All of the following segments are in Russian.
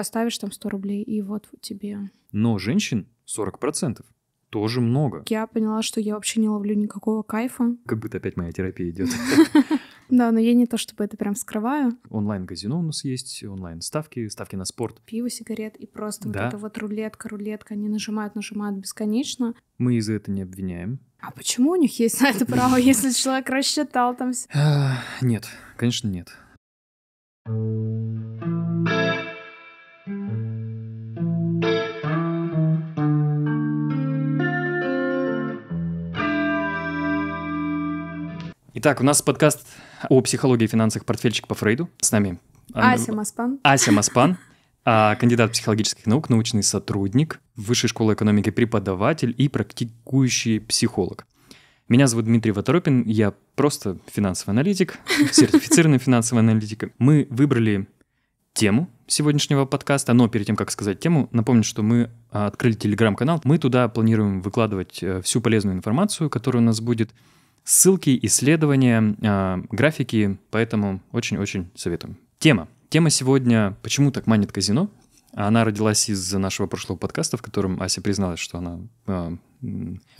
поставишь там 100 рублей, и вот тебе. Но женщин 40%. Тоже много. Я поняла, что я вообще не ловлю никакого кайфа. Как будто опять моя терапия идет. Да, но я не то чтобы это прям скрываю. Онлайн-казино у нас есть, онлайн-ставки, ставки на спорт. Пиво, сигарет и просто да. вот эта вот рулетка, рулетка, они нажимают, нажимают бесконечно. Мы из за этого не обвиняем. А почему у них есть на это право, если человек рассчитал там все? Нет, конечно, нет. Итак, у нас подкаст о психологии и финансах «Портфельчик по Фрейду». С нами э, Ася Маспан. Ася Маспан, а, кандидат психологических наук, научный сотрудник, высшей школы экономики преподаватель и практикующий психолог. Меня зовут Дмитрий Ваторопин, я просто финансовый аналитик, сертифицированный финансовый аналитик. Мы выбрали тему сегодняшнего подкаста, но перед тем, как сказать тему, напомню, что мы а, открыли телеграм-канал. Мы туда планируем выкладывать э, всю полезную информацию, которая у нас будет Ссылки, исследования, а, графики, поэтому очень-очень советуем. Тема. Тема сегодня «Почему так манит казино?» Она родилась из нашего прошлого подкаста, в котором Ася призналась, что она э,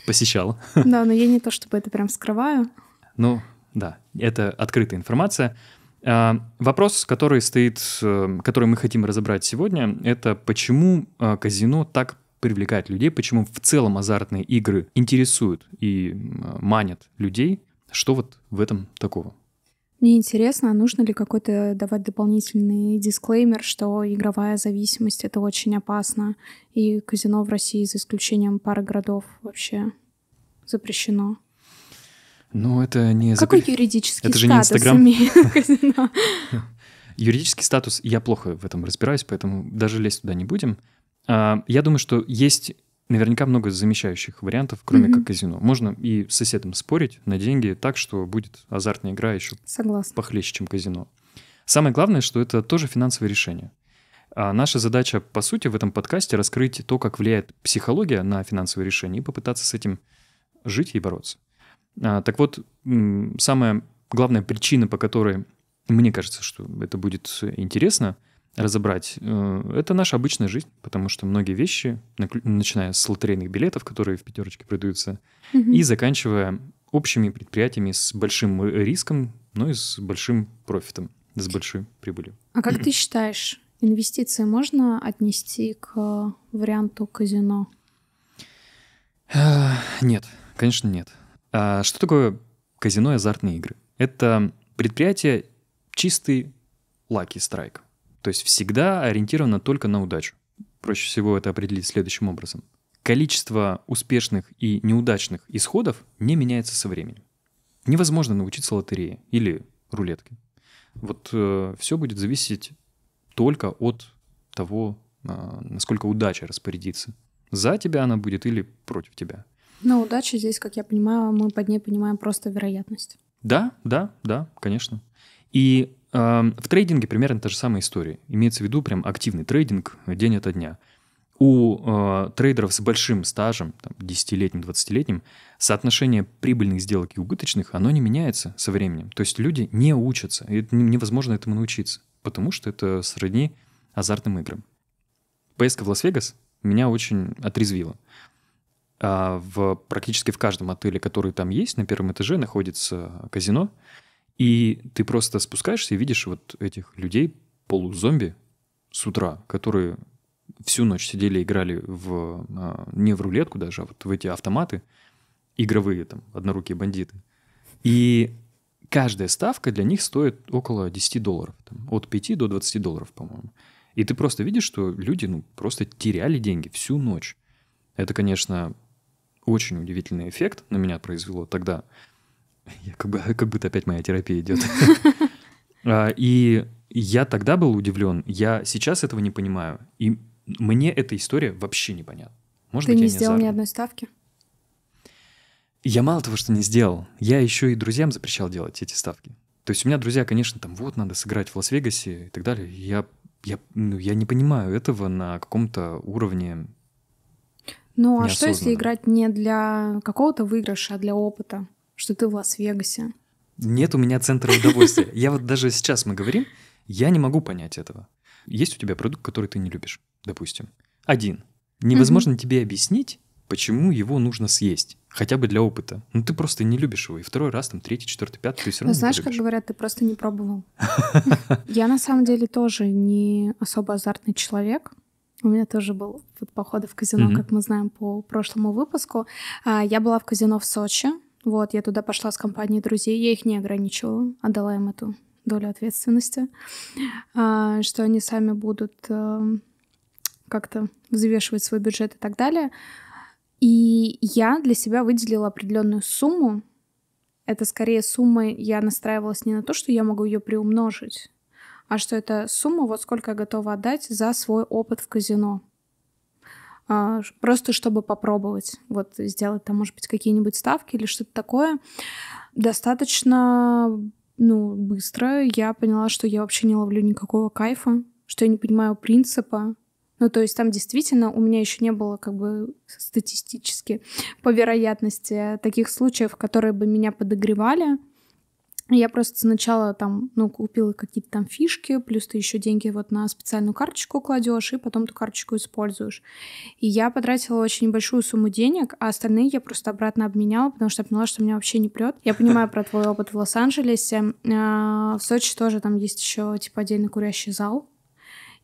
посещала. Да, но я не то чтобы это прям скрываю. Ну, да, это открытая информация. А, вопрос, который стоит, э, который мы хотим разобрать сегодня, это почему казино так привлекает людей, почему в целом азартные игры интересуют и манят людей. Что вот в этом такого? Мне интересно, а нужно ли какой-то давать дополнительный дисклеймер, что игровая зависимость — это очень опасно, и казино в России, за исключением пары городов, вообще запрещено? Ну, это не... Какой запр... юридический это статус же казино? Юридический статус, я плохо в этом разбираюсь, поэтому даже лезть туда не будем. А, я думаю, что есть наверняка много замещающих вариантов, кроме угу. как казино. Можно и с соседом спорить на деньги так, что будет азартная игра еще Согласна. похлеще, чем казино. Самое главное, что это тоже финансовое решение. А наша задача, по сути, в этом подкасте раскрыть то, как влияет психология на финансовые решения и попытаться с этим жить и бороться. А, так вот, самая главная причина, по которой мне кажется, что это будет интересно – разобрать. Э, это наша обычная жизнь, потому что многие вещи, начиная с лотерейных билетов, которые в пятерочке продаются, угу. и заканчивая общими предприятиями с большим э, риском, но и с большим профитом, с большой прибылью. А как ты считаешь, инвестиции можно отнести к варианту казино? Э, нет, конечно нет. А что такое казино и азартные игры? Это предприятие чистый лаки страйк. То есть всегда ориентировано только на удачу. Проще всего это определить следующим образом. Количество успешных и неудачных исходов не меняется со временем. Невозможно научиться лотерее или рулетке. Вот э, все будет зависеть только от того, э, насколько удача распорядится. За тебя она будет или против тебя. Но удача здесь, как я понимаю, мы под ней понимаем просто вероятность. Да, да, да, конечно. И в трейдинге примерно та же самая история. Имеется в виду прям активный трейдинг э, день ото дня. У э, трейдеров с большим стажем, там, 10-летним, 20-летним, соотношение прибыльных сделок и убыточных, оно не меняется со временем. То есть люди не учатся, и невозможно этому научиться, потому что это сродни азартным играм. Поездка в Лас-Вегас меня очень отрезвила. А в, практически в каждом отеле, который там есть, на первом этаже находится казино — и ты просто спускаешься и видишь вот этих людей, полузомби, с утра, которые всю ночь сидели, и играли в, а, не в рулетку даже, а вот в эти автоматы, игровые там, однорукие бандиты. И каждая ставка для них стоит около 10 долларов, там, от 5 до 20 долларов, по-моему. И ты просто видишь, что люди ну, просто теряли деньги всю ночь. Это, конечно, очень удивительный эффект на меня произвело тогда. Я как, бы, как будто опять моя терапия идет. А, и я тогда был удивлен, я сейчас этого не понимаю. И мне эта история вообще непонятна. Может Ты быть, не я сделал не ни одной ставки? Я мало того, что не сделал, я еще и друзьям запрещал делать эти ставки. То есть у меня друзья, конечно, там вот надо сыграть в Лас-Вегасе и так далее. Я, я, ну, я не понимаю этого на каком-то уровне. Ну а что если играть не для какого-то выигрыша, а для опыта? что ты в Лас-Вегасе. Нет у меня центра удовольствия. Я вот даже сейчас мы говорим, я не могу понять этого. Есть у тебя продукт, который ты не любишь, допустим. Один. Невозможно тебе объяснить, почему его нужно съесть, хотя бы для опыта. Ну ты просто не любишь его, и второй раз, там, третий, четвертый, пятый, ты все равно. Ну, знаешь, как говорят, ты просто не пробовал. Я на самом деле тоже не особо азартный человек. У меня тоже был вот походы в казино, как мы знаем по прошлому выпуску. А, я была в казино в Сочи, вот, я туда пошла с компанией друзей, я их не ограничивала, отдала а им эту долю ответственности, а, что они сами будут э, как-то взвешивать свой бюджет и так далее. И я для себя выделила определенную сумму. Это скорее сумма, я настраивалась не на то, что я могу ее приумножить, а что это сумма, вот сколько я готова отдать за свой опыт в казино. А, просто чтобы попробовать, вот сделать там, может быть, какие-нибудь ставки или что-то такое. Достаточно, ну, быстро я поняла, что я вообще не ловлю никакого кайфа, что я не понимаю принципа. Ну, то есть там действительно у меня еще не было как бы статистически по вероятности таких случаев, которые бы меня подогревали, я просто сначала там, ну, купила какие-то там фишки, плюс ты еще деньги вот на специальную карточку кладешь, и потом эту карточку используешь. И я потратила очень большую сумму денег, а остальные я просто обратно обменяла, потому что поняла, что меня вообще не прет. Я понимаю про твой опыт в Лос-Анджелесе. А, в Сочи тоже там есть еще типа отдельный курящий зал.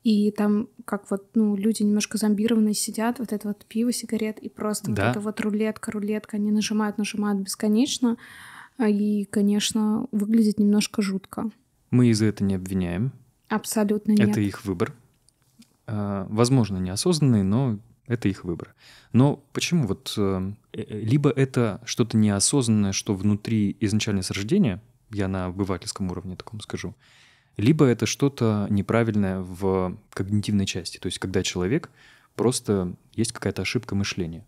И там, как вот, ну, люди немножко зомбированные сидят, вот это вот пиво, сигарет, и просто да. вот эта вот рулетка, рулетка, они нажимают, нажимают бесконечно. А, и, конечно, выглядит немножко жутко. Мы из за это не обвиняем. Абсолютно нет. Это их выбор. А, возможно, неосознанный, но это их выбор. Но почему вот... Э, э, либо это что-то неосознанное, что внутри изначально с рождения, я на обывательском уровне таком скажу, либо это что-то неправильное в когнитивной части, то есть когда человек просто есть какая-то ошибка мышления.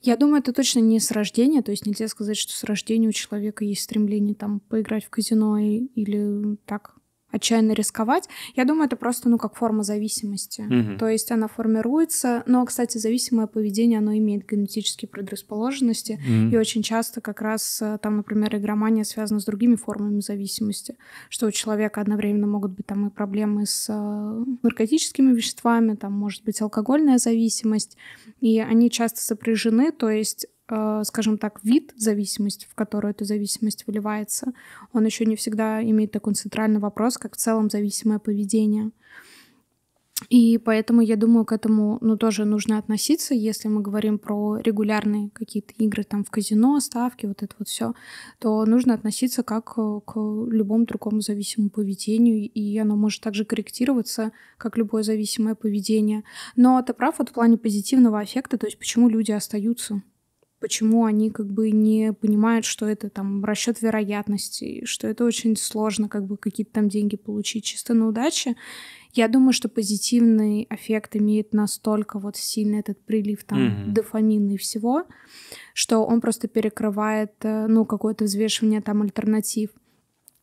Я думаю, это точно не с рождения, то есть нельзя сказать, что с рождения у человека есть стремление там поиграть в казино или так отчаянно рисковать. Я думаю, это просто, ну, как форма зависимости. Угу. То есть она формируется, но, кстати, зависимое поведение, оно имеет генетические предрасположенности, угу. и очень часто как раз э, там, например, игромания связана с другими формами зависимости, что у человека одновременно могут быть там и проблемы с э, наркотическими веществами, там может быть алкогольная зависимость, и они часто сопряжены, то есть Э, скажем так, вид зависимости, в которую эта зависимость выливается, он еще не всегда имеет такой центральный вопрос, как в целом зависимое поведение. И поэтому, я думаю, к этому ну, тоже нужно относиться, если мы говорим про регулярные какие-то игры там в казино, ставки, вот это вот все, то нужно относиться как э, к любому другому зависимому поведению, и оно может также корректироваться, как любое зависимое поведение. Но ты прав вот в плане позитивного эффекта, то есть почему люди остаются почему они как бы не понимают, что это там расчет вероятности, что это очень сложно как бы какие-то там деньги получить чисто на удаче. Я думаю, что позитивный эффект имеет настолько вот сильный этот прилив там mm-hmm. дофамина и всего, что он просто перекрывает э, ну какое-то взвешивание там альтернатив.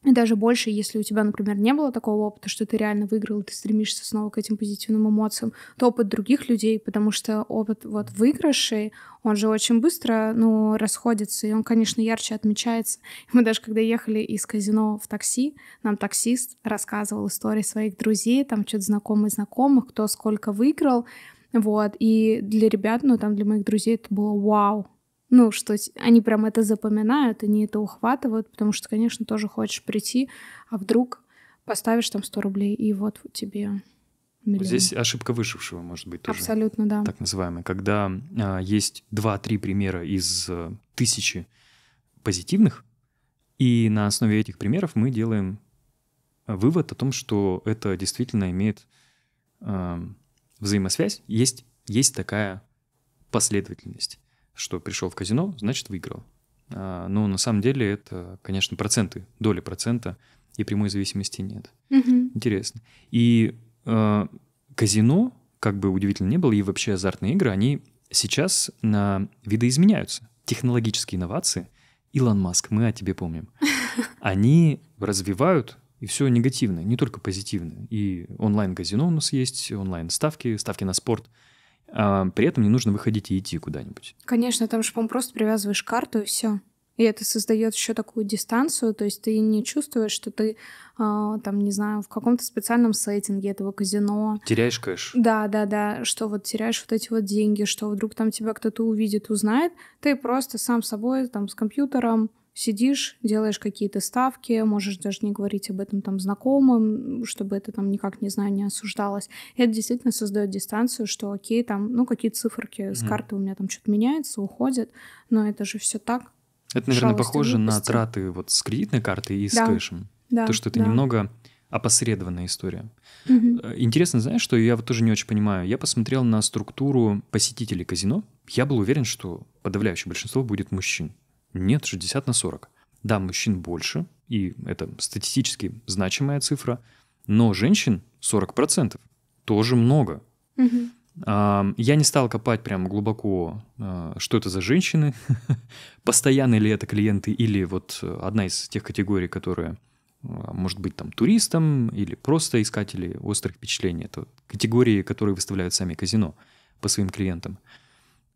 И даже больше, если у тебя, например, не было такого опыта, что ты реально выиграл, ты стремишься снова к этим позитивным эмоциям, то опыт других людей, потому что опыт вот выигрышей, он же очень быстро, ну, расходится, и он, конечно, ярче отмечается. Мы даже когда ехали из казино в такси, нам таксист рассказывал истории своих друзей, там что-то знакомые знакомых, кто сколько выиграл, вот, и для ребят, ну, там, для моих друзей это было вау, ну, что они прям это запоминают, они это ухватывают, потому что, конечно, тоже хочешь прийти, а вдруг поставишь там 100 рублей, и вот тебе миллион. Здесь ошибка выжившего, может быть, тоже. Абсолютно, да. Так называемая. Когда а, есть 2-3 примера из а, тысячи позитивных, и на основе этих примеров мы делаем э, вывод о том, что это действительно имеет а, взаимосвязь. Есть, есть такая последовательность что пришел в казино, значит выиграл. А, но на самом деле это, конечно, проценты, доли процента, и прямой зависимости нет. Угу. Интересно. И э, казино, как бы удивительно не было, и вообще азартные игры, они сейчас на видоизменяются. Технологические инновации, Илон Маск, мы о тебе помним, они развивают и все негативное, не только позитивное. И онлайн-казино у нас есть, онлайн-ставки, ставки на спорт – а, при этом не нужно выходить и идти куда-нибудь. Конечно, там же, по-моему, просто привязываешь карту и все. И это создает еще такую дистанцию, то есть ты не чувствуешь, что ты э, там, не знаю, в каком-то специальном сеттинге этого казино. Теряешь кэш. Да, да, да, что вот теряешь вот эти вот деньги, что вдруг там тебя кто-то увидит, узнает, ты просто сам собой там с компьютером сидишь, делаешь какие-то ставки, можешь даже не говорить об этом там знакомым, чтобы это там никак, не знаю, не осуждалось. И это действительно создает дистанцию, что окей, там, ну, какие циферки mm-hmm. с карты у меня там что-то меняется, уходит, но это же все так. Это, наверное, Шалости похоже на траты вот с кредитной карты и с да. кэшем. Да, То, что это да. немного опосредованная история. Угу. Интересно, знаешь, что я вот тоже не очень понимаю. Я посмотрел на структуру посетителей казино. Я был уверен, что подавляющее большинство будет мужчин. Нет, 60 на 40. Да, мужчин больше, и это статистически значимая цифра, но женщин 40%. Тоже много. Я не стал копать прям глубоко, а, что это за женщины, постоянные ли это клиенты или вот э, одна из тех категорий, которые а, может быть там туристом или просто искатели острых впечатлений. Это категории, которые выставляют сами казино по своим клиентам.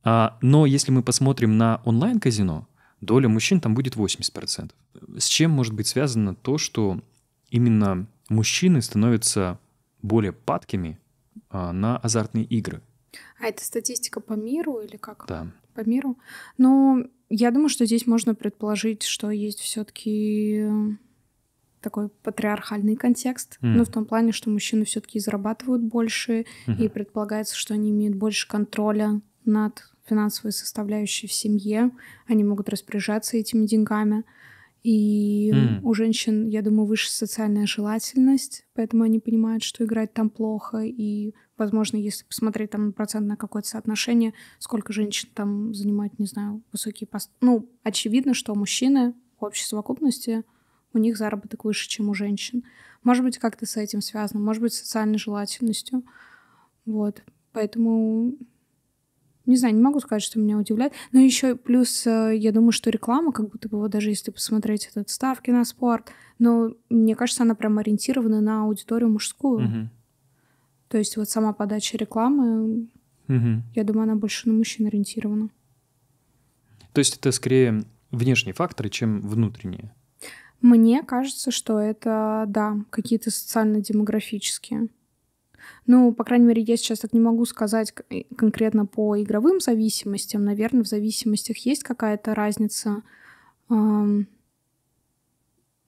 А, но если мы посмотрим на онлайн-казино, доля мужчин там будет 80%. С чем может быть связано то, что именно мужчины становятся более падкими а, на азартные игры? А это статистика по миру или как? Да. По миру. Ну, я думаю, что здесь можно предположить, что есть все-таки э, такой патриархальный контекст, mm. но ну, в том плане, что мужчины все-таки зарабатывают больше, mm-hmm. и предполагается, что они имеют больше контроля над финансовые составляющие в семье, они могут распоряжаться этими деньгами. И mm. у женщин, я думаю, выше социальная желательность, поэтому они понимают, что играть там плохо. И, возможно, если посмотреть там процентное какое-то соотношение, сколько женщин там занимают, не знаю, высокие посты. Ну, очевидно, что мужчины в общей совокупности у них заработок выше, чем у женщин. Может быть, как-то с этим связано, может быть, с социальной желательностью. Вот. Поэтому не знаю, не могу сказать, что меня удивляет. Но еще плюс, э, я думаю, что реклама, как будто бы вот даже если посмотреть этот ставки на спорт, но мне кажется, она прям ориентирована на аудиторию мужскую. Угу. То есть вот сама подача рекламы, угу. я думаю, она больше на мужчин ориентирована. То есть это скорее внешние факторы, чем внутренние? Мне кажется, что это, да, какие-то социально-демографические. Ну, по крайней мере, я сейчас так не могу сказать конкретно по игровым зависимостям. Наверное, в зависимостях есть какая-то разница, эм,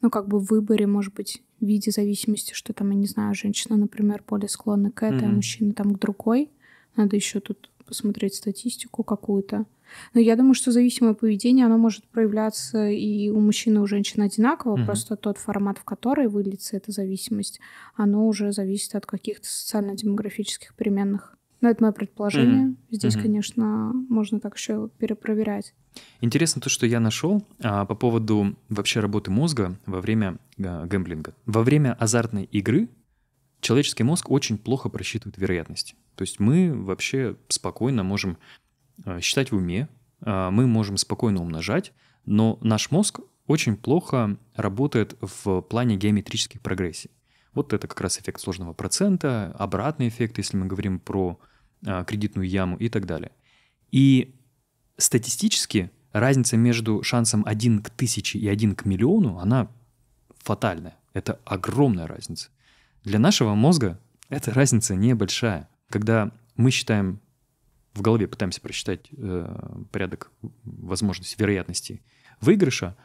ну, как бы в выборе, может быть, в виде зависимости, что там, я не знаю, женщина, например, более склонна к этой, mm-hmm. а мужчина там к другой. Надо еще тут посмотреть статистику какую-то. Но я думаю, что зависимое поведение, оно может проявляться и у мужчины и у женщины одинаково. Угу. Просто тот формат, в который выльется эта зависимость, оно уже зависит от каких-то социально-демографических переменных. Но это мое предположение. Mm-hmm. Здесь, mm-hmm. конечно, можно так еще перепроверять. Интересно то, что я нашел а, по поводу вообще работы мозга во время а, гэмблинга. Во время азартной игры человеческий мозг очень плохо просчитывает вероятность. То есть мы вообще спокойно можем Э, считать в уме, э, мы можем спокойно умножать, но наш мозг очень плохо работает в плане геометрических прогрессий. Вот это как раз эффект сложного процента, обратный эффект, если мы говорим про э, кредитную яму и так далее. И статистически разница между шансом 1 к 1000 и 1 к миллиону, она фатальная. Это огромная разница. Для нашего мозга эта разница небольшая. Когда мы считаем в голове пытаемся просчитать э, порядок возможностей, вероятностей выигрыша,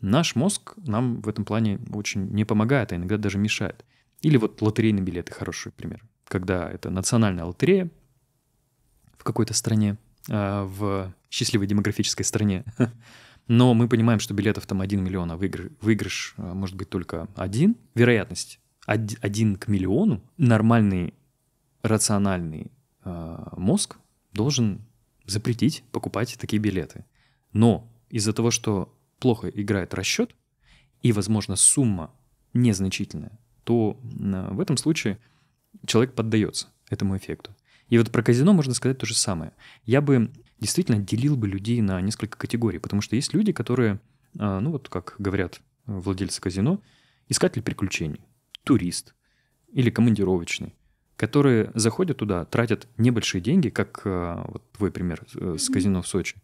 наш мозг нам в этом плане очень не помогает, а иногда даже мешает. Или вот лотерейные билеты, хороший пример. Когда это национальная лотерея в какой-то стране, э, в счастливой демографической стране, но мы понимаем, что билетов там 1 миллион, а выигрыш, э, может быть только один. Вероятность 1 к миллиону. Нормальный рациональный э, мозг должен запретить покупать такие билеты. Но из-за того, что плохо играет расчет и, возможно, сумма незначительная, то в этом случае человек поддается этому эффекту. И вот про казино можно сказать то же самое. Я бы действительно делил бы людей на несколько категорий, потому что есть люди, которые, а, ну вот как говорят э, владельцы казино, искатель приключений, турист или командировочный, которые заходят туда, тратят небольшие деньги, как э, вот твой пример э, с казино в Сочи,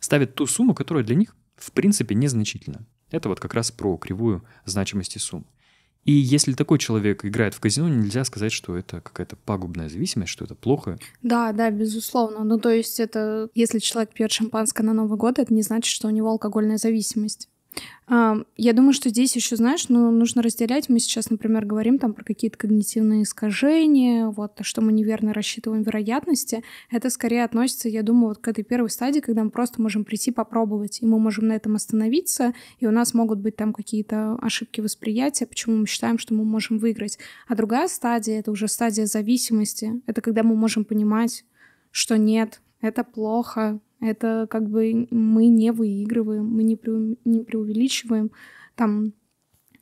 ставят ту сумму, которая для них в принципе незначительна. Это вот как раз про кривую значимости сумм. И если такой человек играет в казино, нельзя сказать, что это какая-то пагубная зависимость, что это плохо. Да, да, безусловно. Ну, то есть это, если человек пьет шампанское на Новый год, это не значит, что у него алкогольная зависимость. Я думаю, что здесь еще, знаешь, ну, нужно разделять. Мы сейчас, например, говорим там про какие-то когнитивные искажения, вот, а что мы неверно рассчитываем вероятности. Это скорее относится, я думаю, вот к этой первой стадии, когда мы просто можем прийти попробовать, и мы можем на этом остановиться, и у нас могут быть там какие-то ошибки восприятия, почему мы считаем, что мы можем выиграть. А другая стадия — это уже стадия зависимости. Это когда мы можем понимать, что нет, это плохо, это как бы мы не выигрываем, мы не, преу... не преувеличиваем там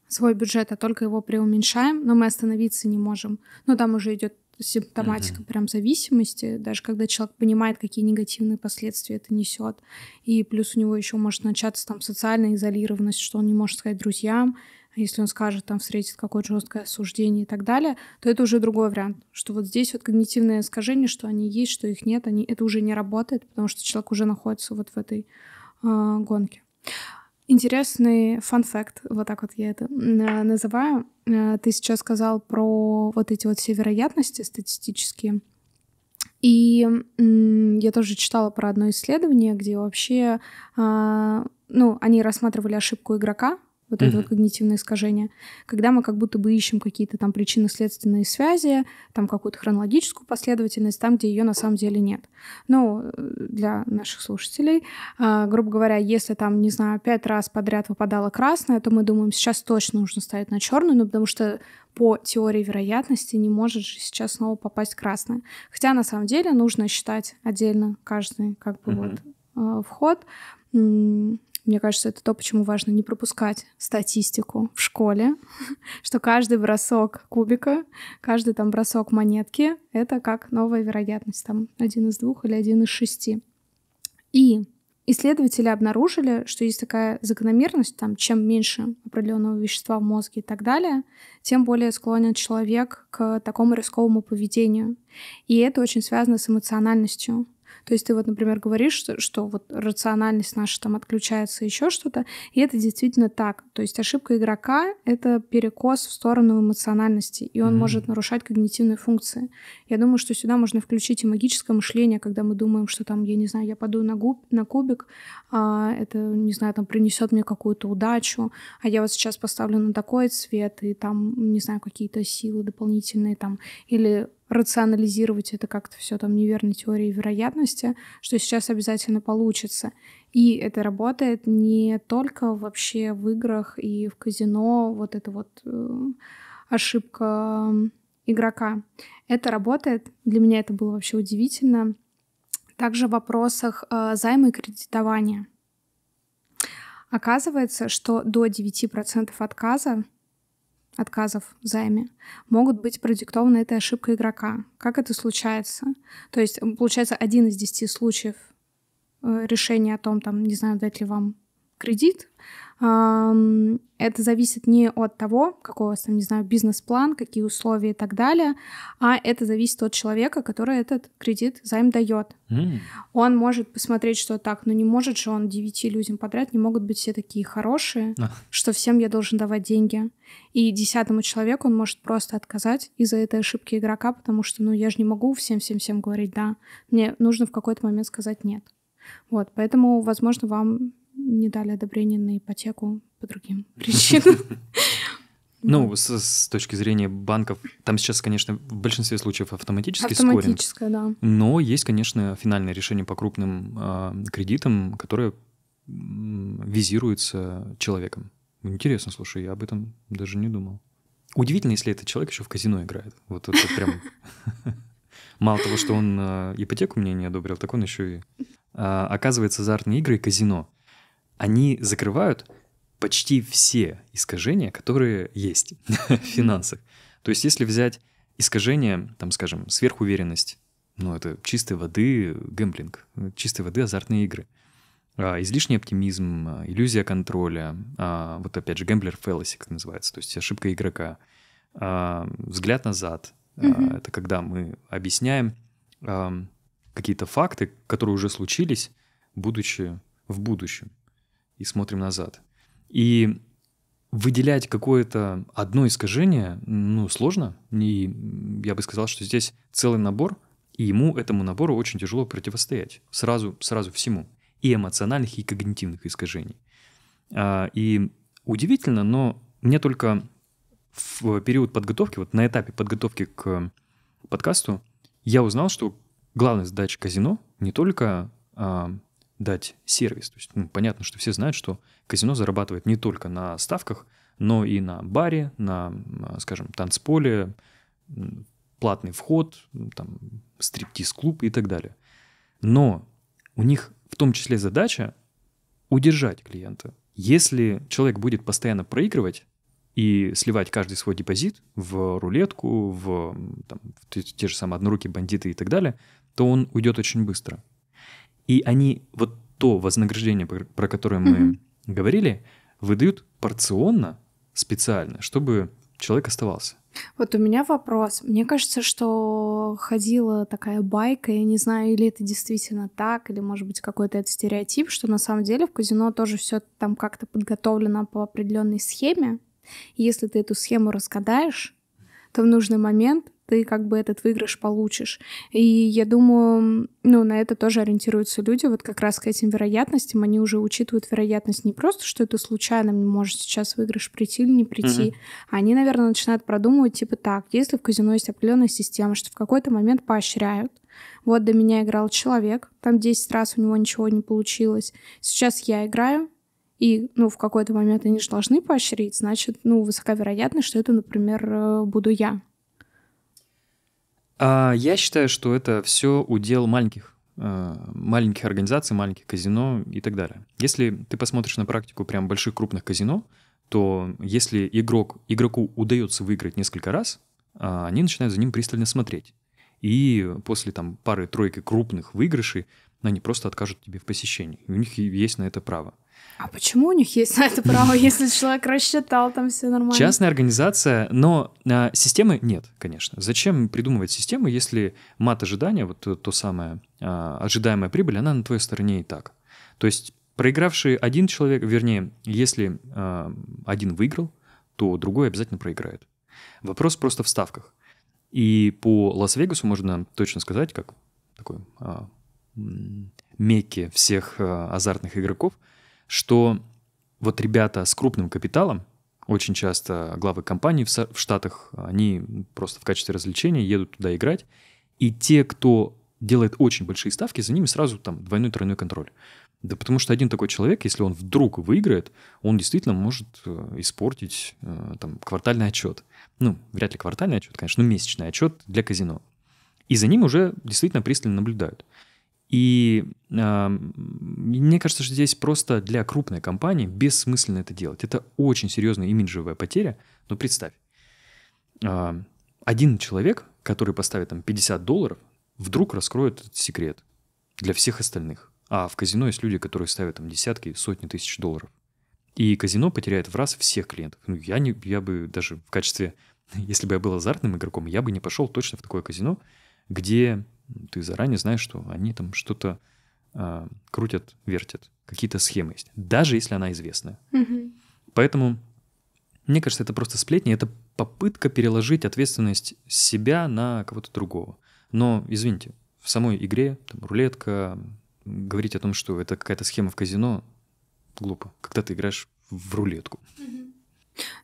свой бюджет, а только его преуменьшаем, но мы остановиться не можем. Но там уже идет симптоматика uh-huh. прям зависимости, даже когда человек понимает, какие негативные последствия это несет. И плюс у него еще может начаться там социальная изолированность, что он не может сказать друзьям, если он скажет, там, встретит какое-то жесткое осуждение и так далее, то это уже другой вариант, что вот здесь вот когнитивное искажение, что они есть, что их нет, они, это уже не работает, потому что человек уже находится вот в этой э, гонке. Интересный фан-факт, вот так вот я это а, называю. А, ты сейчас сказал про вот эти вот все вероятности статистические. И я тоже читала про одно исследование, где вообще, ну, они рассматривали ошибку игрока, вот это вот когнитивное искажение, когда мы как будто бы ищем какие-то там причинно-следственные связи, там какую-то хронологическую последовательность, там, где ее на самом деле нет. Ну, для наших слушателей, а, грубо говоря, если там, не знаю, пять раз подряд выпадала красная, то мы думаем, сейчас точно нужно ставить на черную, ну, потому что по теории вероятности не может же сейчас снова попасть красная. Хотя на самом деле нужно считать отдельно каждый как бы вот э, вход мне кажется, это то, почему важно не пропускать статистику в школе, что каждый бросок кубика, каждый там бросок монетки — это как новая вероятность, там один из двух или один из шести. И исследователи обнаружили, что есть такая закономерность, там, чем меньше определенного вещества в мозге и так далее, тем более склонен человек к такому рисковому поведению. И это очень связано с эмоциональностью. То есть ты вот, например, говоришь, что, что вот рациональность наша там отключается, еще что-то, и это действительно так. То есть ошибка игрока — это перекос в сторону эмоциональности, и он mm-hmm. может нарушать когнитивные функции. Я думаю, что сюда можно включить и магическое мышление, когда мы думаем, что там, я не знаю, я паду на, губ, на кубик, а это, не знаю, там принесет мне какую-то удачу, а я вот сейчас поставлю на такой цвет, и там, не знаю, какие-то силы дополнительные там, или рационализировать это как-то все там неверной теорией вероятности, что сейчас обязательно получится. И это работает не только вообще в играх и в казино, вот это вот э, ошибка эм, игрока. Это работает, для меня это было вообще удивительно. Также в вопросах э, займа и кредитования. Оказывается, что до 9% отказа отказов в займе могут быть продиктованы этой ошибкой игрока. Как это случается? То есть, получается, один из десяти случаев э, решения о том, там, не знаю, дать ли вам кредит, это зависит не от того, какой у вас там, не знаю, бизнес-план, какие условия и так далее, а это зависит от человека, который этот кредит займ дает. Mm. Он может посмотреть, что так, но не может же он девяти людям подряд, не могут быть все такие хорошие, ah. что всем я должен давать деньги. И десятому человеку он может просто отказать из-за этой ошибки игрока, потому что, ну, я же не могу всем-всем-всем говорить «да». Мне нужно в какой-то момент сказать «нет». Вот, поэтому, возможно, вам не дали одобрение на ипотеку по другим причинам. Ну, с, с точки зрения банков, там сейчас, конечно, в большинстве случаев автоматический Автоматическое, да. Но есть, конечно, финальное решение по крупным э, кредитам, которое визируется человеком. Интересно, слушай, я об этом даже не думал. Удивительно, если этот человек еще в казино играет. Вот это прям... Мало того, что он а, ипотеку мне не одобрил, так он еще и... А, оказывается, азартные игры и казино — они закрывают почти все искажения, которые есть в финансах. То есть если взять искажение, там, скажем, сверхуверенность, ну, это чистой воды гэмблинг, чистой воды азартные игры. А, излишний оптимизм, а, иллюзия контроля, а, вот опять же гэмблер fallacy, как называется, то есть ошибка игрока, взгляд назад, mm-hmm. это когда мы объясняем какие-то факты, которые уже случились, будучи в будущем и смотрим назад. И выделять какое-то одно искажение, ну, сложно. И я бы сказал, что здесь целый набор, и ему, этому набору очень тяжело противостоять. Сразу, сразу всему. И эмоциональных, и когнитивных искажений. А, и удивительно, но мне только в период подготовки, вот на этапе подготовки к подкасту, я узнал, что главная задача казино не только а, дать сервис. То есть, ну, понятно, что все знают, что казино зарабатывает не только на ставках, но и на баре, на, скажем, танцполе, платный вход, там, стриптиз-клуб и так далее. Но у них в том числе задача удержать клиента. Если человек будет постоянно проигрывать и сливать каждый свой депозит в рулетку, в, там, в те, же самые однорукие бандиты и так далее, то он уйдет очень быстро. И они вот то вознаграждение, про которое мы mm-hmm. говорили, выдают порционно, специально, чтобы человек оставался. Вот у меня вопрос. Мне кажется, что ходила такая байка, я не знаю, или это действительно так, или, может быть, какой-то это стереотип, что на самом деле в казино тоже все там как-то подготовлено по определенной схеме. И если ты эту схему разгадаешь, то в нужный момент ты как бы этот выигрыш получишь. И я думаю, ну, на это тоже ориентируются люди, вот как раз к этим вероятностям, они уже учитывают вероятность не просто, что это случайно, может сейчас выигрыш прийти или не прийти, угу. они, наверное, начинают продумывать, типа, так, если в казино есть определенная система, что в какой-то момент поощряют, вот до меня играл человек, там 10 раз у него ничего не получилось, сейчас я играю, и, ну, в какой-то момент они же должны поощрить, значит, ну, высока вероятность, что это, например, э, буду я. А, я считаю, что это все удел маленьких а, маленьких организаций, маленьких казино и так далее. Если ты посмотришь на практику прям больших крупных казино, то если игрок, игроку удается выиграть несколько раз, а, они начинают за ним пристально смотреть. И после там пары-тройки крупных выигрышей они просто откажут тебе в посещении. У них есть на это право. А почему у них есть на это право, если человек рассчитал, там все нормально? Частная организация, но а, системы нет, конечно. Зачем придумывать систему, если мат ожидания, вот то, то самое, а, ожидаемая прибыль, она на твоей стороне и так. То есть проигравший один человек, вернее, если а, один выиграл, то другой обязательно проиграет. Вопрос просто в ставках. И по Лас-Вегасу можно точно сказать, как такой а, мекке всех а, азартных игроков – что вот ребята с крупным капиталом, очень часто главы компаний в Штатах, они просто в качестве развлечения едут туда играть. И те, кто делает очень большие ставки, за ними сразу там двойной-тройной контроль. Да потому что один такой человек, если он вдруг выиграет, он действительно может э, испортить э, там квартальный отчет. Ну, вряд ли квартальный отчет, конечно, но месячный отчет для казино. И за ним уже действительно пристально наблюдают. И э, мне кажется, что здесь просто для крупной компании бессмысленно это делать. Это очень серьезная имиджевая потеря. Но представь, э, один человек, который поставит там 50 долларов, вдруг раскроет этот секрет для всех остальных. А в казино есть люди, которые ставят там десятки, сотни тысяч долларов. И казино потеряет в раз всех клиентов. Ну, я, не, я бы даже в качестве, если бы я был азартным игроком, я бы не пошел точно в такое казино, где ты заранее знаешь, что они там что-то э, крутят, вертят, какие-то схемы есть, даже если она известная. Угу. Поэтому, мне кажется, это просто сплетни, это попытка переложить ответственность себя на кого-то другого. Но, извините, в самой игре, там, рулетка, говорить о том, что это какая-то схема в казино, глупо, когда ты играешь в рулетку. Угу.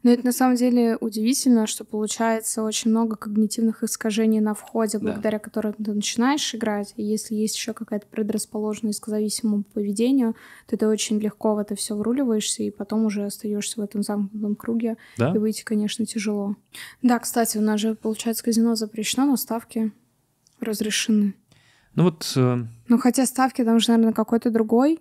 Но это на самом деле удивительно, что получается очень много когнитивных искажений на входе, благодаря да. которым ты начинаешь играть. И если есть еще какая-то предрасположенность к зависимому поведению, то ты очень легко в это все вруливаешься, и потом уже остаешься в этом замкнутом круге. Да? И выйти, конечно, тяжело. Да, кстати, у нас же, получается, казино запрещено, но ставки разрешены. Ну вот... Э, ну хотя ставки там же, наверное, какой-то другой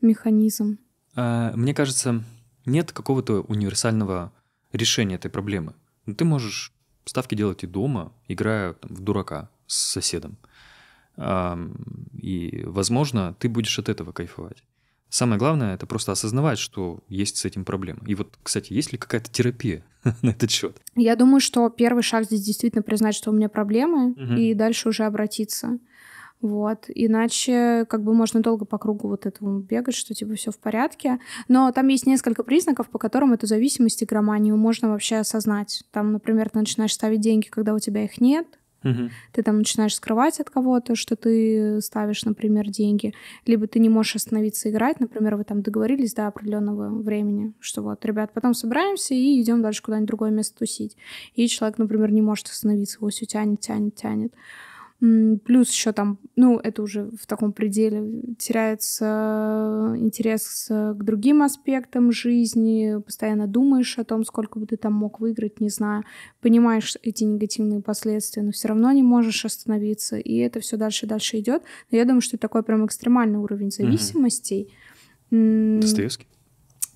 механизм. Э, мне кажется, нет какого-то универсального решения этой проблемы. Но ну, ты можешь ставки делать и дома, играя там, в дурака с соседом. И, возможно, ты будешь от этого кайфовать. Самое главное это просто осознавать, что есть с этим проблемы. И вот, кстати, есть ли какая-то терапия на этот счет? Я думаю, что первый шаг здесь действительно признать, что у меня проблемы, угу. и дальше уже обратиться. Вот, иначе как бы можно долго по кругу вот этому бегать, что типа все в порядке. Но там есть несколько признаков, по которым эту зависимость и громанию можно вообще осознать. Там, например, ты начинаешь ставить деньги, когда у тебя их нет, Угу. Ты там начинаешь скрывать от кого-то, что ты ставишь, например, деньги, либо ты не можешь остановиться играть, например, вы там договорились до определенного времени, что вот, ребят, потом собираемся и идем дальше куда-нибудь другое место тусить. И человек, например, не может остановиться, его все тянет, тянет, тянет. Плюс еще там, ну, это уже в таком пределе, теряется э, интерес э, к другим аспектам жизни, постоянно думаешь о том, сколько бы ты там мог выиграть, не знаю, понимаешь эти негативные последствия, но все равно не можешь остановиться, и это все дальше и дальше идет. Но я думаю, что это такой прям экстремальный уровень зависимостей. Угу. Достоевский.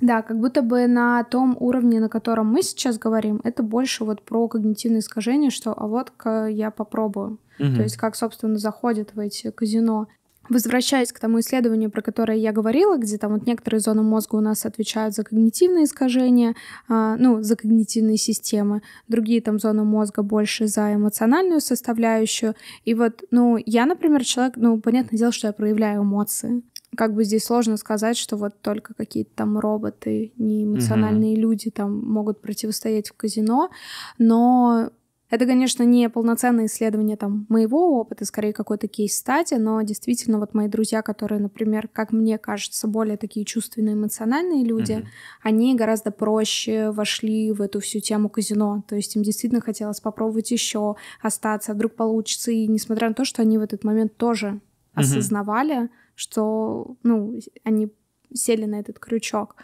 Да, как будто бы на том уровне, на котором мы сейчас говорим, это больше вот про когнитивные искажения, что а вот я попробую. Угу. То есть как, собственно, заходят в эти казино. Возвращаясь к тому исследованию, про которое я говорила, где там вот некоторые зоны мозга у нас отвечают за когнитивные искажения, а, ну, за когнитивные системы, другие там зоны мозга больше за эмоциональную составляющую. И вот, ну, я, например, человек, ну, понятное дело, что я проявляю эмоции как бы здесь сложно сказать, что вот только какие-то там роботы, неэмоциональные эмоциональные угу. люди там могут противостоять в казино, но это, конечно, не полноценное исследование там моего опыта, скорее какой-то кейс-стати, но действительно вот мои друзья, которые, например, как мне кажется, более такие чувственные, эмоциональные люди, mm-hmm. они гораздо проще вошли в эту всю тему казино. То есть им действительно хотелось попробовать еще остаться, а вдруг получится. И несмотря на то, что они в этот момент тоже mm-hmm. осознавали, что, ну, они сели на этот крючок.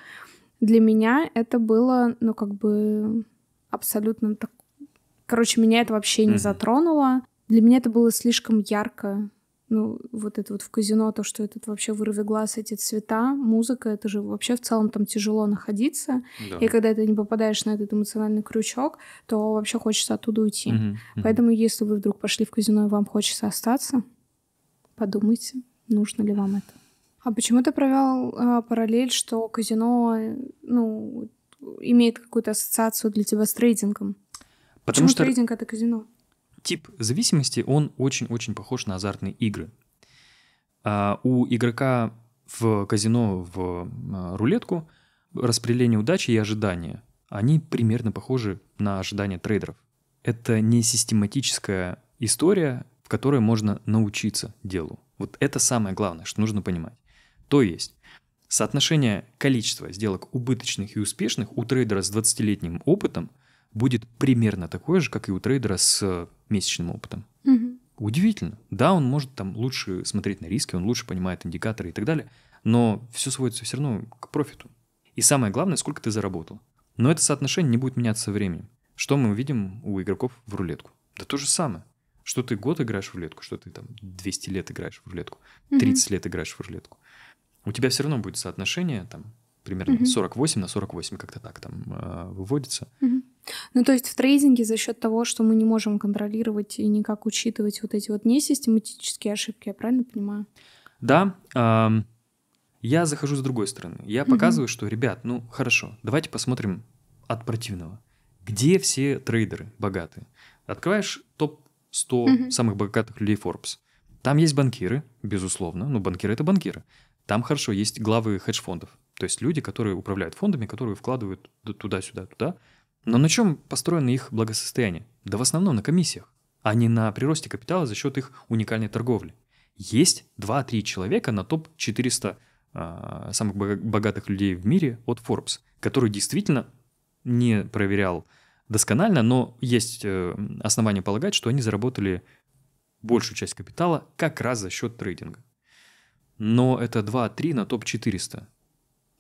Для меня это было, ну, как бы абсолютно так... Короче, меня это вообще не затронуло. Для меня это было слишком ярко. Ну, вот это вот в казино, то, что этот вообще вырви глаз, эти цвета, музыка, это же вообще в целом там тяжело находиться. Да. И когда ты не попадаешь на этот эмоциональный крючок, то вообще хочется оттуда уйти. Mm-hmm. mm Поэтому, если вы вдруг пошли в казино и вам хочется остаться, подумайте. Нужно ли вам это? А почему ты провел а, параллель, что казино, ну, имеет какую-то ассоциацию для тебя с трейдингом? Потому почему что трейдинг это казино? Тип зависимости, он очень-очень похож на азартные игры. А у игрока в казино, в а, рулетку распределение удачи и ожидания, они примерно похожи на ожидания трейдеров. Это не систематическая история, в которой можно научиться делу. Вот это самое главное, что нужно понимать. То есть соотношение количества сделок убыточных и успешных у трейдера с 20-летним опытом будет примерно такое же, как и у трейдера с э, месячным опытом. Угу. Удивительно. Да, он может там лучше смотреть на риски, он лучше понимает индикаторы и так далее, но все сводится все равно к профиту. И самое главное, сколько ты заработал. Но это соотношение не будет меняться со временем. Что мы видим у игроков в рулетку? Да то же самое. Что ты год играешь в рулетку, что ты там 200 лет играешь в рулетку, 30 mm-hmm. лет играешь в рулетку. У тебя все равно будет соотношение там примерно mm-hmm. 48 на 48, как-то так там э, выводится. Mm-hmm. Ну, то есть в трейдинге за счет того, что мы не можем контролировать и никак учитывать вот эти вот несистематические ошибки, я правильно понимаю? Да. Э, я захожу с другой стороны. Я mm-hmm. показываю, что, ребят, ну хорошо, давайте посмотрим от противного. Где все трейдеры богатые? Открываешь топ 100 Mm -hmm. самых богатых людей Forbes. Там есть банкиры, безусловно, но ну, банкиры это банкиры. Там хорошо есть главы хедж-фондов, то есть люди, которые управляют фондами, которые вкладывают туда-сюда, туда. Но на чем построено их благосостояние? Да в основном на комиссиях, а не на приросте капитала за счет их уникальной торговли. Есть 2-3 человека на топ-400 э, а, самых богатых людей в мире от Forbes, который действительно не проверял досконально, но есть э, основания полагать, что они заработали большую часть капитала как раз за счет трейдинга. Но это 2-3 на топ-400.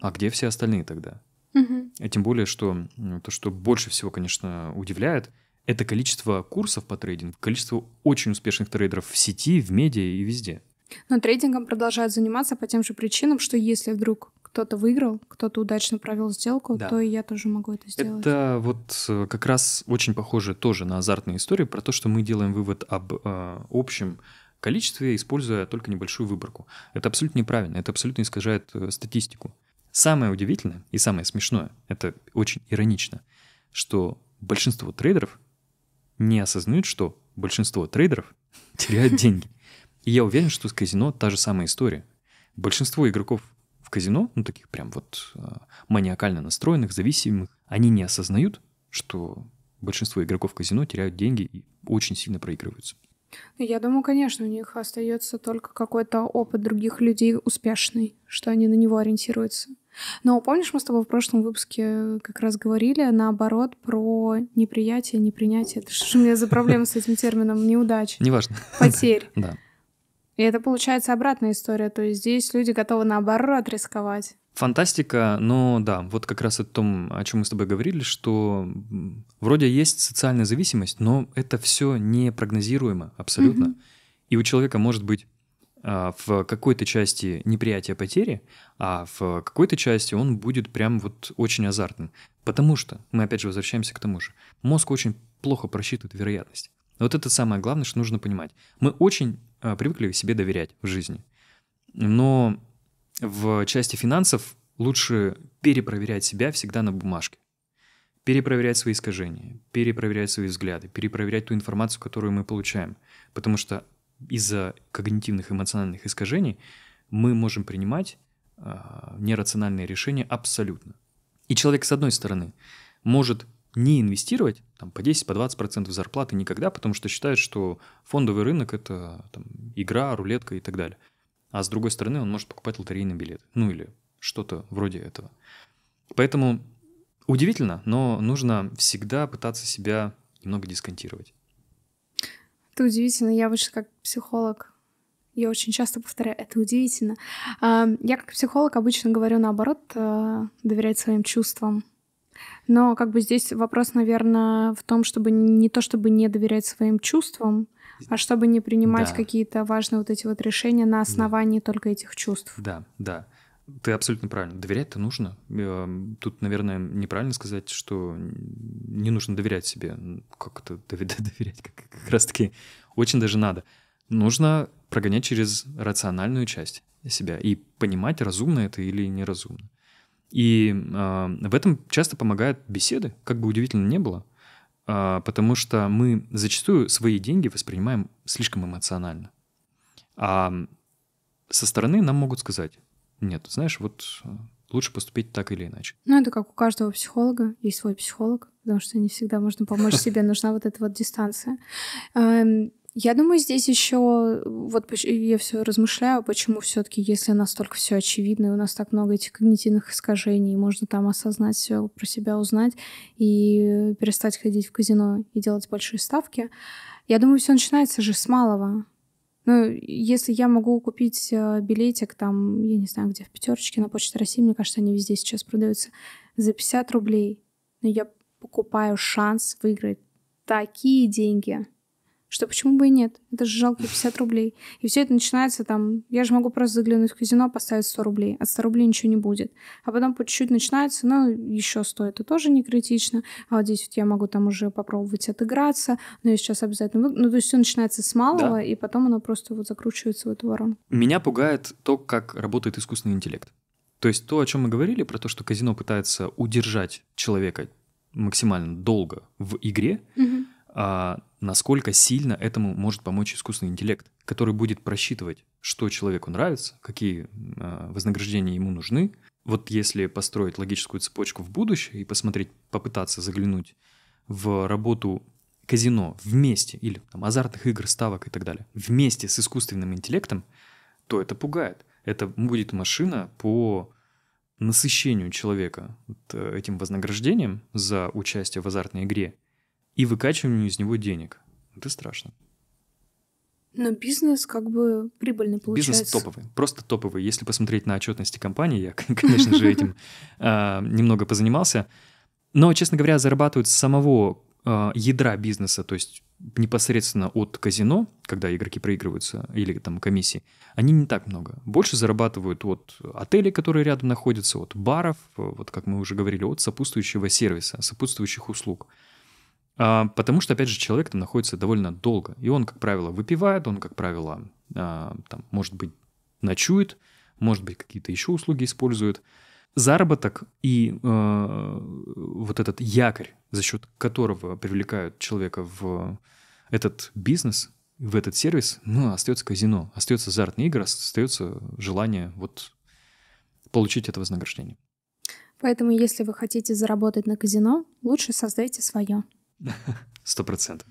А где все остальные тогда? Угу. тем более, что то, что больше всего, конечно, удивляет, это количество курсов по трейдингу, количество очень успешных трейдеров в сети, в медиа и везде. Но трейдингом продолжают заниматься по тем же причинам, что если вдруг кто-то выиграл, кто-то удачно провел сделку, да. то и я тоже могу это сделать. Это вот э, как раз очень похоже тоже на азартные истории про то, что мы делаем вывод об э, общем количестве, используя только небольшую выборку. Это абсолютно неправильно, это абсолютно искажает э, статистику. Самое удивительное и самое смешное, это очень иронично, что большинство трейдеров не осознают, что большинство трейдеров теряют деньги. И я уверен, что с казино та же самая история. Большинство игроков в казино, ну, таких прям вот э, маниакально настроенных, зависимых, они не осознают, что большинство игроков в казино теряют деньги и очень сильно проигрываются. Ну, я думаю, конечно, у них остается только какой-то опыт других людей успешный, что они на него ориентируются. Но помнишь, мы с тобой в прошлом выпуске как раз говорили, наоборот, про неприятие, непринятие. Это что у меня за проблема с этим термином? Неудача. Неважно. Потерь. Да. И это получается обратная история, то есть здесь люди готовы наоборот рисковать. Фантастика, но да, вот как раз о том, о чем мы с тобой говорили, что вроде есть социальная зависимость, но это все не прогнозируемо абсолютно. Mm-hmm. И у человека может быть а, в какой-то части неприятие потери, а в какой-то части он будет прям вот очень азартным. Потому что, мы опять же возвращаемся к тому же, мозг очень плохо просчитывает вероятность. Вот это самое главное, что нужно понимать. Мы очень э, привыкли себе доверять в жизни. Но в части финансов лучше перепроверять себя всегда на бумажке. Перепроверять свои искажения, перепроверять свои взгляды, перепроверять ту информацию, которую мы получаем. Потому что из-за когнитивных эмоциональных искажений мы можем принимать э, нерациональные решения абсолютно. И человек, с одной стороны, может не инвестировать там, по 10-20% по 20 зарплаты никогда, потому что считают, что фондовый рынок – это там, игра, рулетка и так далее. А с другой стороны, он может покупать лотерейный билет. Ну или что-то вроде этого. Поэтому удивительно, но нужно всегда пытаться себя немного дисконтировать. Это удивительно. Я вышла как психолог я очень часто повторяю, это удивительно. А, я как психолог обычно говорю наоборот, э, доверять своим чувствам, но как бы здесь вопрос, наверное, в том, чтобы не то чтобы не доверять своим чувствам, а чтобы не принимать да. какие-то важные вот эти вот решения на основании да. только этих чувств. Да, да. Ты абсолютно правильно. Доверять-то нужно. Эм, тут, наверное, неправильно сказать, что не нужно доверять себе. Как это доверять? Как, как раз-таки очень даже надо. Нужно прогонять через рациональную часть себя и понимать, разумно это или неразумно. И э, в этом часто помогают беседы, как бы удивительно не было, э, потому что мы зачастую свои деньги воспринимаем слишком эмоционально. А со стороны нам могут сказать, нет, знаешь, вот а, лучше поступить так или иначе. Ну, это как у каждого психолога, есть свой психолог, потому что не всегда можно помочь себе, нужна вот эта вот дистанция. Эм, я думаю, здесь еще вот я все размышляю, почему все-таки, если настолько все очевидно, и у нас так много этих когнитивных искажений, можно там осознать все про себя, узнать и перестать ходить в казино и делать большие ставки. Я думаю, все начинается же с малого. Ну, если я могу купить э, билетик там, я не знаю, где, в пятерочке на Почте России, мне кажется, они везде сейчас продаются, за 50 рублей, но ну, я покупаю шанс выиграть такие деньги — что почему бы и нет? Это же жалкие 50 рублей. И все это начинается там, я же могу просто заглянуть в казино, поставить 100 рублей. От 100 рублей ничего не будет. А потом по чуть-чуть начинается, ну, еще стоит, это тоже не критично. А вот здесь вот я могу там уже попробовать отыграться, но я сейчас обязательно... Ну, то есть все начинается с малого, да. и потом оно просто вот закручивается в эту воронку. Меня пугает то, как работает искусственный интеллект. То есть то, о чем мы говорили, про то, что казино пытается удержать человека максимально долго в игре, угу а насколько сильно этому может помочь искусственный интеллект, который будет просчитывать, что человеку нравится, какие а, вознаграждения ему нужны. Вот если построить логическую цепочку в будущее и посмотреть, попытаться заглянуть в работу казино вместе или там, азартных игр, ставок и так далее вместе с искусственным интеллектом, то это пугает. Это будет машина по насыщению человека э, этим вознаграждением за участие в азартной игре – и выкачиванию из него денег. Это страшно. Но бизнес как бы прибыльный получается. Бизнес топовый, просто топовый. Если посмотреть на отчетности компании, я, конечно же, этим а, немного позанимался. Но, честно говоря, зарабатывают с самого а, ядра бизнеса, то есть непосредственно от казино, когда игроки проигрываются, или там комиссии, они не так много. Больше зарабатывают от отелей, которые рядом находятся, от баров, вот как мы уже говорили, от сопутствующего сервиса, сопутствующих услуг. А, потому что, опять же, человек там находится довольно долго. И он, как правило, выпивает, он, как правило, а, там, может быть, ночует, может быть, какие-то еще услуги использует. Заработок и э, вот этот якорь, за счет которого привлекают человека в этот бизнес, в этот сервис, ну, остается казино, остается азартные игры, остается желание вот получить это вознаграждение. Поэтому, если вы хотите заработать на казино, лучше создайте свое. Сто процентов.